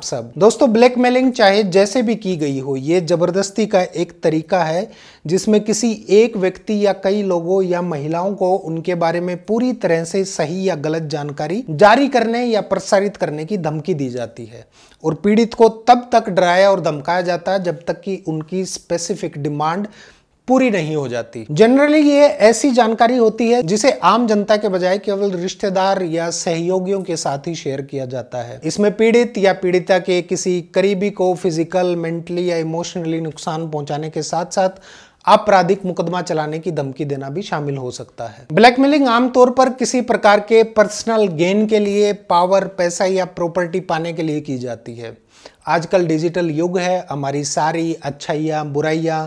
आप सब दोस्तों ब्लैकमेलिंग चाहे जैसे भी की गई हो ये जबरदस्ती का एक तरीका है जिसमें किसी एक व्यक्ति या कई लोगों या महिलाओं को उनके बारे में पूरी तरह से सही या गलत जानकारी जारी करने या प्रसारित करने की धमकी दी जाती है और पीड़ित को तब तक डराया और धमकाया जाता है जब तक कि उनकी स्पेसिफिक डिमांड पूरी नहीं हो जाती जनरली ये ऐसी जानकारी होती है जिसे आम जनता के बजाय केवल रिश्तेदार या सहयोगियों के साथ ही शेयर किया जाता है इसमें पीड़ित या पीड़िता के किसी करीबी को फिजिकल मेंटली या इमोशनली नुकसान पहुंचाने के साथ साथ आपराधिक मुकदमा चलाने की धमकी देना भी शामिल हो सकता है ब्लैकमेलिंग आमतौर पर किसी प्रकार के पर्सनल गेन के लिए पावर पैसा या प्रॉपर्टी पाने के लिए की जाती है आजकल डिजिटल युग है हमारी सारी अच्छाइयाँ बुराइयाँ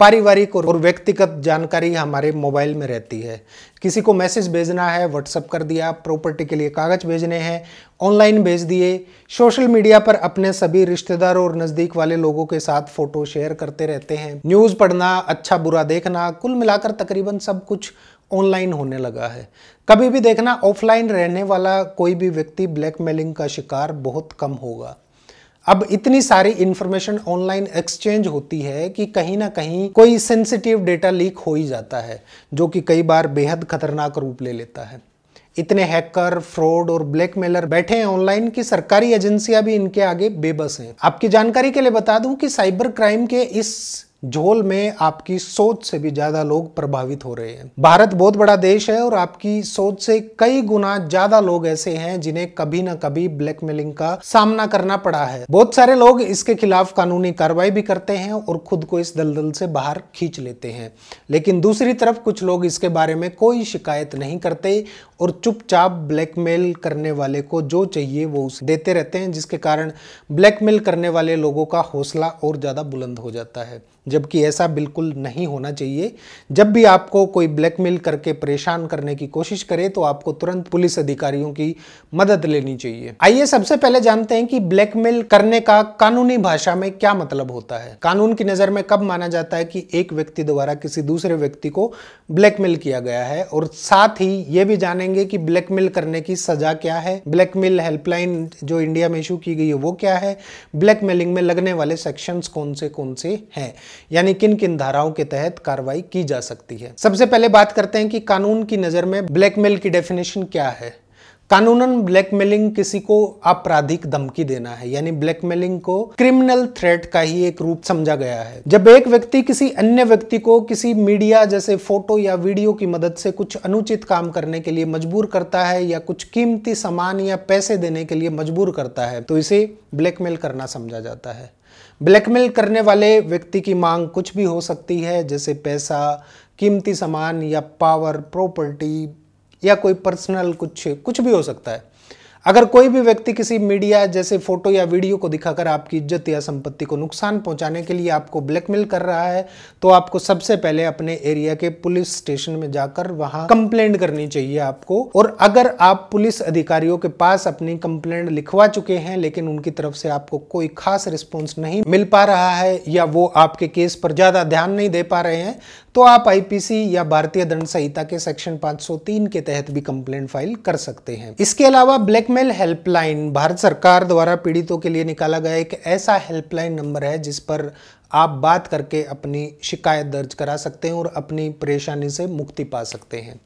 पारिवारिक और व्यक्तिगत जानकारी हमारे मोबाइल में रहती है किसी को मैसेज भेजना है व्हाट्सअप कर दिया प्रॉपर्टी के लिए कागज़ भेजने हैं ऑनलाइन भेज दिए सोशल मीडिया पर अपने सभी रिश्तेदार और नज़दीक वाले लोगों के साथ फ़ोटो शेयर करते रहते हैं न्यूज़ पढ़ना अच्छा बुरा देखना कुल मिलाकर तकरीबन सब कुछ ऑनलाइन होने लगा है कभी भी देखना ऑफलाइन रहने वाला कोई भी व्यक्ति ब्लैकमेलिंग का शिकार बहुत कम होगा अब इतनी सारी इंफॉर्मेशन ऑनलाइन एक्सचेंज होती है कि कहीं ना कहीं कोई सेंसिटिव डेटा लीक हो ही जाता है जो कि कई बार बेहद खतरनाक रूप ले लेता है इतने हैकर फ्रॉड और ब्लैकमेलर बैठे हैं ऑनलाइन की सरकारी एजेंसियां भी इनके आगे बेबस हैं आपकी जानकारी के लिए बता दूं कि साइबर क्राइम के इस झोल में आपकी सोच से भी ज्यादा लोग प्रभावित हो रहे हैं भारत बहुत बड़ा देश है और आपकी सोच से कई गुना ज्यादा लोग ऐसे हैं जिन्हें कभी ना कभी ब्लैकमेलिंग का सामना करना पड़ा है बहुत सारे लोग इसके खिलाफ कानूनी कार्रवाई भी करते हैं और खुद को इस दलदल से बाहर खींच लेते हैं लेकिन दूसरी तरफ कुछ लोग इसके बारे में कोई शिकायत नहीं करते और चुपचाप ब्लैकमेल करने वाले को जो चाहिए वो उसे देते रहते हैं जिसके कारण ब्लैकमेल करने वाले लोगों का हौसला और ज़्यादा बुलंद हो जाता है जबकि ऐसा बिल्कुल नहीं होना चाहिए जब भी आपको कोई ब्लैकमेल करके परेशान करने की कोशिश करे तो आपको तुरंत पुलिस अधिकारियों की मदद लेनी चाहिए आइए सबसे पहले जानते हैं कि ब्लैकमेल करने का कानूनी भाषा में क्या मतलब होता है कानून की नज़र में कब माना जाता है कि एक व्यक्ति द्वारा किसी दूसरे व्यक्ति को ब्लैकमेल किया गया है और साथ ही ये भी जानेंगे कि ब्लैकमेल करने की सजा क्या है ब्लैकमेल हेल्पलाइन जो इंडिया में इशू की गई है वो क्या है ब्लैकमेलिंग में लगने वाले सेक्शंस कौन से कौन से हैं यानी किन किन धाराओं के तहत कार्रवाई की जा सकती है सबसे पहले बात करते हैं कि कानून की नज़र में ब्लैकमेल की डेफिनेशन क्या है कानूनन ब्लैकमेलिंग किसी को आपराधिक धमकी देना है यानी ब्लैकमेलिंग को क्रिमिनल थ्रेट का ही एक रूप समझा गया है जब एक व्यक्ति किसी अन्य व्यक्ति को किसी मीडिया जैसे फोटो या वीडियो की मदद से कुछ अनुचित काम करने के लिए मजबूर करता है या कुछ कीमती सामान या पैसे देने के लिए मजबूर करता है तो इसे ब्लैकमेल करना समझा जाता है ब्लैकमेल करने वाले व्यक्ति की मांग कुछ भी हो सकती है जैसे पैसा कीमती सामान या पावर प्रॉपर्टी या कोई पर्सनल कुछ कुछ भी हो सकता है अगर कोई भी व्यक्ति किसी मीडिया जैसे फोटो या वीडियो को दिखाकर आपकी इज्जत या संपत्ति को नुकसान पहुंचाने के लिए आपको ब्लैकमेल कर रहा है तो आपको सबसे पहले अपने एरिया के पुलिस स्टेशन में जाकर वहां कंप्लेंट करनी चाहिए आपको और अगर आप पुलिस अधिकारियों के पास अपनी कंप्लेंट लिखवा चुके हैं लेकिन उनकी तरफ से आपको कोई खास रिस्पॉन्स नहीं मिल पा रहा है या वो आपके केस पर ज्यादा ध्यान नहीं दे पा रहे हैं तो आप आईपीसी या भारतीय दंड संहिता के सेक्शन 503 के तहत भी कंप्लेन फाइल कर सकते हैं इसके अलावा ब्लैकमेल हेल्पलाइन भारत सरकार द्वारा पीड़ितों के लिए निकाला गया एक ऐसा हेल्पलाइन नंबर है जिस पर आप बात करके अपनी शिकायत दर्ज करा सकते हैं और अपनी परेशानी से मुक्ति पा सकते हैं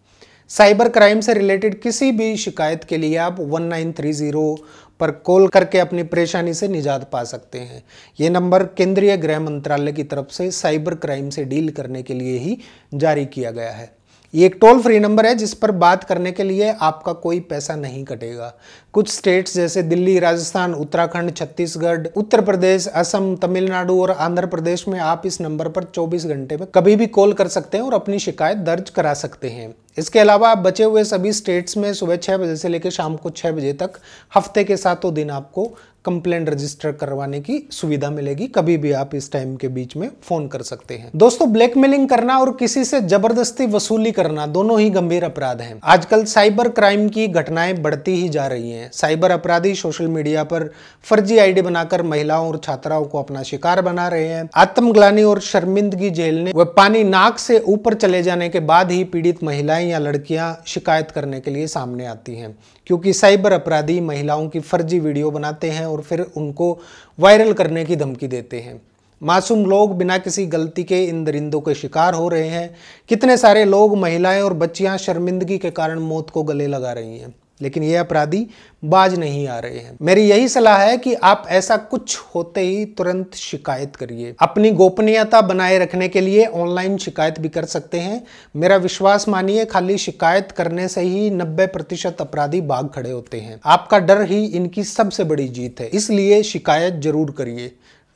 साइबर क्राइम से रिलेटेड किसी भी शिकायत के लिए आप 1930 पर कॉल करके अपनी परेशानी से निजात पा सकते हैं ये नंबर केंद्रीय गृह मंत्रालय की तरफ से साइबर क्राइम से डील करने के लिए ही जारी किया गया है ये एक टोल फ्री नंबर है जिस पर बात करने के लिए आपका कोई पैसा नहीं कटेगा कुछ स्टेट्स जैसे दिल्ली राजस्थान उत्तराखंड छत्तीसगढ़ उत्तर प्रदेश असम तमिलनाडु और आंध्र प्रदेश में आप इस नंबर पर 24 घंटे में कभी भी कॉल कर सकते हैं और अपनी शिकायत दर्ज करा सकते हैं इसके अलावा आप बचे हुए सभी स्टेट्स में सुबह छः बजे से लेकर शाम को छः बजे तक हफ्ते के सातों दिन आपको कंप्लेंट रजिस्टर करवाने की सुविधा मिलेगी कभी भी आप इस टाइम के बीच में फोन कर सकते हैं दोस्तों ब्लैकमेलिंग करना और किसी से जबरदस्ती वसूली करना दोनों ही गंभीर अपराध हैं आजकल साइबर क्राइम की घटनाएं बढ़ती ही जा रही हैं हैं साइबर अपराधी सोशल मीडिया पर फर्जी आईडी बनाकर महिलाओं और छात्राओं को अपना शिकार बना रहे हैं आत्मग्लानी और शर्मिंदगी झेलने व पानी नाक से ऊपर चले जाने के बाद ही पीड़ित महिलाएं या लड़कियां शिकायत करने के लिए सामने आती हैं क्योंकि साइबर अपराधी महिलाओं की फर्जी वीडियो बनाते हैं और फिर उनको वायरल करने की धमकी देते हैं मासूम लोग बिना किसी गलती के इन दरिंदों के शिकार हो रहे हैं कितने सारे लोग महिलाएं और बच्चियां शर्मिंदगी के कारण मौत को गले लगा रही हैं लेकिन ये अपराधी बाज नहीं आ रहे हैं मेरी यही सलाह है कि आप ऐसा कुछ होते ही तुरंत शिकायत करिए अपनी गोपनीयता बनाए रखने के लिए ऑनलाइन शिकायत भी कर सकते हैं मेरा विश्वास मानिए खाली शिकायत करने से ही 90 प्रतिशत अपराधी भाग खड़े होते हैं आपका डर ही इनकी सबसे बड़ी जीत है इसलिए शिकायत जरूर करिए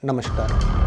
नमस्कार